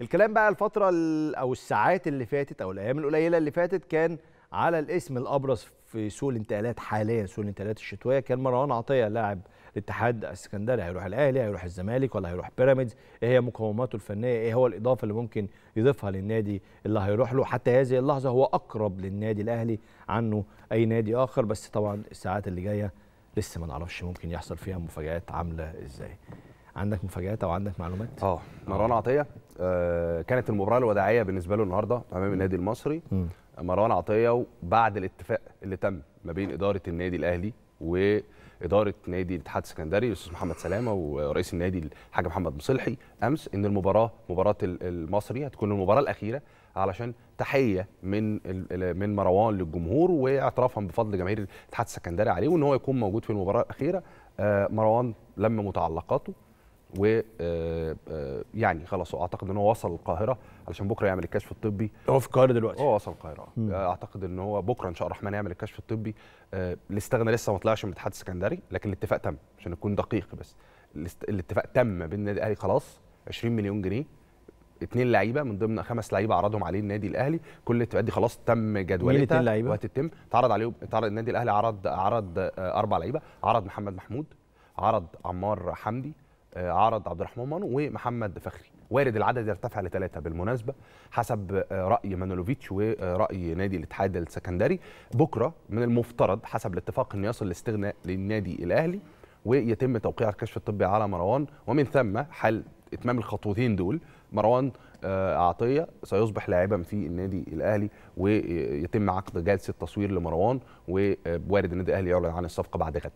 الكلام بقى الفتره او الساعات اللي فاتت او الايام القليله اللي فاتت كان على الاسم الابرز في سوق الانتقالات حاليا سوق الانتقالات الشتويه كان مروان عطيه لاعب الاتحاد السكندري هيروح الاهلي هيروح الزمالك ولا هيروح بيراميدز ايه هي مقوماته الفنيه ايه هو الاضافه اللي ممكن يضيفها للنادي اللي هيروح له حتى هذه اللحظه هو اقرب للنادي الاهلي عنه اي نادي اخر بس طبعا الساعات اللي جايه لسه ما نعرفش ممكن يحصل فيها مفاجات عامله ازاي عندك مفاجات او عندك معلومات اه مروان عطيه آه، كانت المباراه الوداعيه بالنسبه له النهارده امام النادي المصري مروان عطيه وبعد الاتفاق اللي تم ما بين اداره النادي الاهلي واداره نادي الاتحاد السكندري الاستاذ محمد سلامه ورئيس النادي الحاج محمد مصلحي امس ان المباراه مباراه المصري هتكون المباراه الاخيره علشان تحيه من من مروان للجمهور واعترافا بفضل جماهير الاتحاد السكندري عليه وان هو يكون موجود في المباراه الاخيره آه، مروان لم متعلقاته و آه، آه، يعني خلاص اعتقد ان هو وصل القاهره علشان بكره يعمل الكشف الطبي هو في القاهره دلوقتي هو وصل القاهره آه، اعتقد ان هو بكره ان شاء الله الرحمن يعمل الكشف الطبي الاستغنى لسه ما طلعش من الاتحاد السكندري لكن الاتفاق تم عشان نكون دقيق بس الاتفاق تم بين النادي الاهلي خلاص 20 مليون جنيه اثنين لعيبه من ضمن خمس لعيبه عرضهم عليه النادي الاهلي كل الاتفاقات دي خلاص تم جدولتها وهتتم اتعرض عليهم اتعرض النادي الاهلي عرض عرض اربع لعيبه عرض محمد محمود عرض عمار حمدي آه، عرض عبد الرحمن مانو ومحمد فخري وارد العدد يرتفع لثلاثه بالمناسبه حسب آه، راي مانولوفيتش وراي نادي الاتحاد السكندري بكره من المفترض حسب الاتفاق أن يصل الاستغناء للنادي الاهلي ويتم توقيع الكشف الطبي على مروان ومن ثم حل اتمام الخطوتين دول مروان آه، عطيه سيصبح لاعبا في النادي الاهلي ويتم عقد جلسه تصوير لمروان ووارد النادي الاهلي يعلن عن الصفقه بعد غد